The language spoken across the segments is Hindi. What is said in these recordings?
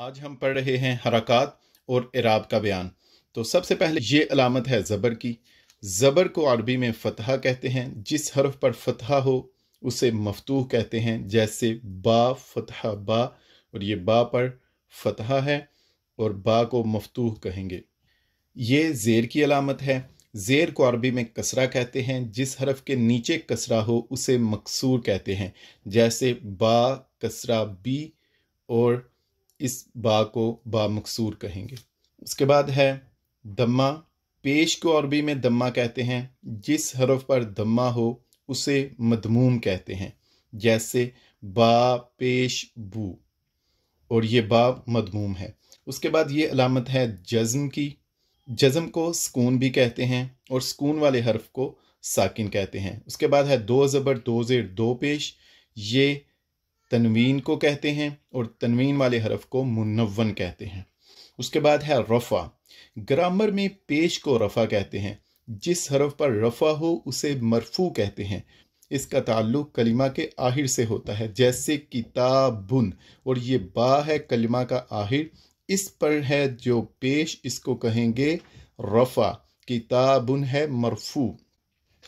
आज हम पढ़ रहे हैं हरकत और इराब का बयान तो सबसे पहले ये अलामत है ज़बर की ज़बर को अरबी में फतह कहते हैं जिस हरफ पर फतह हो उसे मफतूह कहते हैं जैसे बा फतह बा और ये बा पर फतहा है और बा को मफतूह कहेंगे ये ज़ेर की अलामत है ज़ेर को अरबी में कसरा कहते हैं जिस हरफ के नीचे कसरा हो उसे मकसूर कहते हैं जैसे बा कसरा बी और इस बा को बा मकसूर कहेंगे उसके बाद है दम्मा पेश को अरबी में दम्मा कहते हैं जिस हरफ पर दम्मा हो उसे मदमूम कहते हैं जैसे बा पेश बू और ये बा मदमूम है उसके बाद ये अलामत है जज्म की जज्म को सुकून भी कहते हैं और सुकून वाले हरफ को साकिन कहते हैं उसके बाद है दो ज़बर दो ज़ेर दो पेश ये तनवीन को कहते हैं और तनवीन वाले हरफ को मुनवन कहते हैं उसके बाद है रफ़ा ग्रामर में पेश को रफ़ा कहते हैं जिस हरफ पर रफ़ा हो उसे मरफू कहते हैं इसका ताल्लुक कलिमा के आहिर से होता है जैसे किताबुन और ये बा है कलिमा का आहिर इस पर है जो पेश इसको कहेंगे रफ़ा किताबुन है मरफू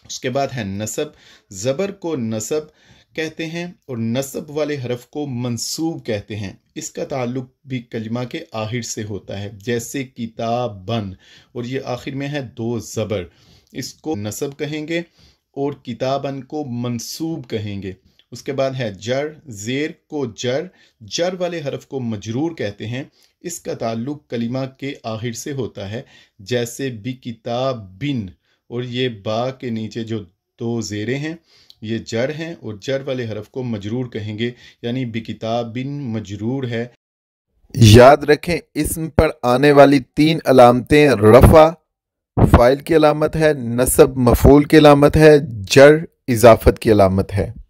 उसके बाद है नसब ज़बर को नसब कहते हैं और नसब वाले हरफ को मंसूब कहते हैं इसका ताल्लुक भी कलमा के आखिर से होता है जैसे किताबन और ये आखिर में है दो ज़बर इसको नसब कहेंगे और किताबन को मंसूब कहेंगे उसके बाद है जर जेर को जर जर वाले हरफ को मजरूर कहते हैं इसका ताल्लुक कलिमा के आखिर से होता है जैसे बि किताब बिन और ये बा के नीचे जो दो जेरे हैं ये जर हैं और जर वाले हरफ को मजरूर कहेंगे यानी बिन मजरूर है याद रखें इसम पर आने वाली तीन अलामतें रफ़ा फ़ाइल की अलामत है नसब मफूल की अलामत है जर इजाफत की अलामत है